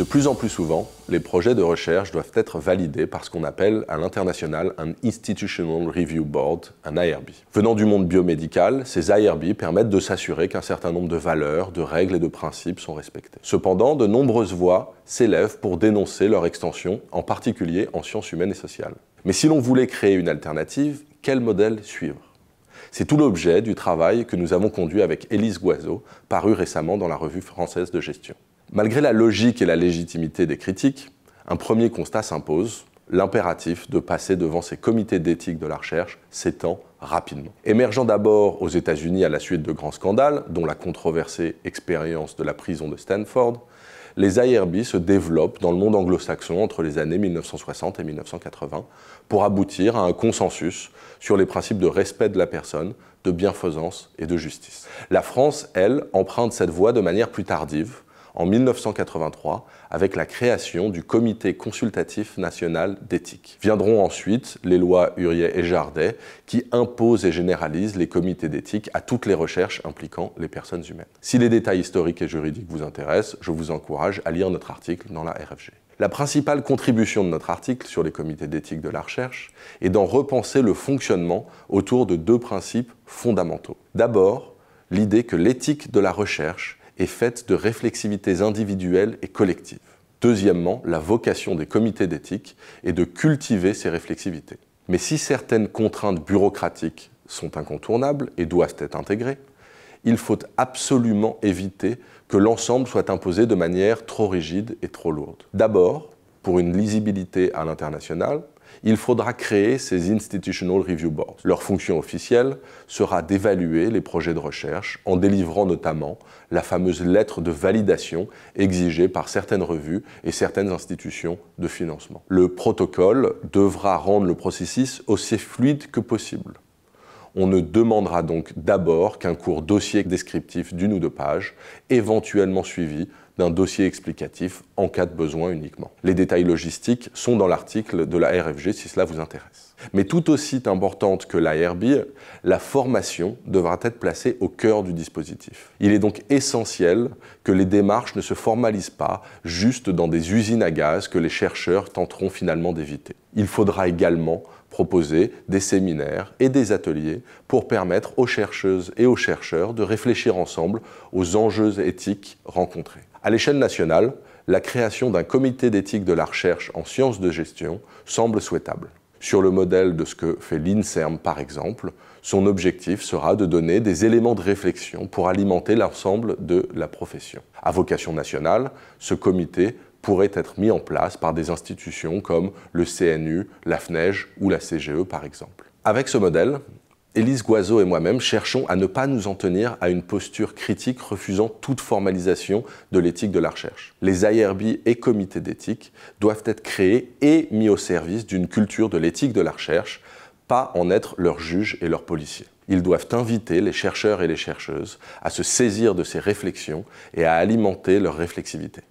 De plus en plus souvent, les projets de recherche doivent être validés par ce qu'on appelle à l'international un Institutional Review Board, un IRB. Venant du monde biomédical, ces IRB permettent de s'assurer qu'un certain nombre de valeurs, de règles et de principes sont respectés. Cependant, de nombreuses voix s'élèvent pour dénoncer leur extension, en particulier en sciences humaines et sociales. Mais si l'on voulait créer une alternative, quel modèle suivre c'est tout l'objet du travail que nous avons conduit avec Élise Goiseau, paru récemment dans la revue française de gestion. Malgré la logique et la légitimité des critiques, un premier constat s'impose, l'impératif de passer devant ces comités d'éthique de la recherche s'étend rapidement. Émergeant d'abord aux États-Unis à la suite de grands scandales, dont la controversée expérience de la prison de Stanford, les IRB se développent dans le monde anglo-saxon entre les années 1960 et 1980 pour aboutir à un consensus sur les principes de respect de la personne, de bienfaisance et de justice. La France, elle, emprunte cette voie de manière plus tardive, en 1983 avec la création du Comité consultatif national d'éthique. Viendront ensuite les lois Huriet et Jardet qui imposent et généralisent les comités d'éthique à toutes les recherches impliquant les personnes humaines. Si les détails historiques et juridiques vous intéressent, je vous encourage à lire notre article dans la RFG. La principale contribution de notre article sur les comités d'éthique de la recherche est d'en repenser le fonctionnement autour de deux principes fondamentaux. D'abord, l'idée que l'éthique de la recherche est faite de réflexivités individuelles et collectives. Deuxièmement, la vocation des comités d'éthique est de cultiver ces réflexivités. Mais si certaines contraintes bureaucratiques sont incontournables et doivent être intégrées, il faut absolument éviter que l'ensemble soit imposé de manière trop rigide et trop lourde. D'abord, pour une lisibilité à l'international, il faudra créer ces Institutional Review Boards. Leur fonction officielle sera d'évaluer les projets de recherche en délivrant notamment la fameuse lettre de validation exigée par certaines revues et certaines institutions de financement. Le protocole devra rendre le processus aussi fluide que possible. On ne demandera donc d'abord qu'un court dossier descriptif d'une ou deux pages, éventuellement suivi d'un dossier explicatif en cas de besoin uniquement. Les détails logistiques sont dans l'article de la RFG si cela vous intéresse. Mais tout aussi importante que la la formation devra être placée au cœur du dispositif. Il est donc essentiel que les démarches ne se formalisent pas juste dans des usines à gaz que les chercheurs tenteront finalement d'éviter. Il faudra également proposer des séminaires et des ateliers pour permettre aux chercheuses et aux chercheurs de réfléchir ensemble aux enjeux éthiques rencontrés. À l'échelle nationale, la création d'un comité d'éthique de la recherche en sciences de gestion semble souhaitable sur le modèle de ce que fait l'INSERM par exemple, son objectif sera de donner des éléments de réflexion pour alimenter l'ensemble de la profession. À vocation nationale, ce comité pourrait être mis en place par des institutions comme le CNU, la FNEJ ou la CGE par exemple. Avec ce modèle, Élise Goiseau et moi-même cherchons à ne pas nous en tenir à une posture critique refusant toute formalisation de l'éthique de la recherche. Les IRB et comités d'éthique doivent être créés et mis au service d'une culture de l'éthique de la recherche, pas en être leurs juges et leurs policiers. Ils doivent inviter les chercheurs et les chercheuses à se saisir de ces réflexions et à alimenter leur réflexivité.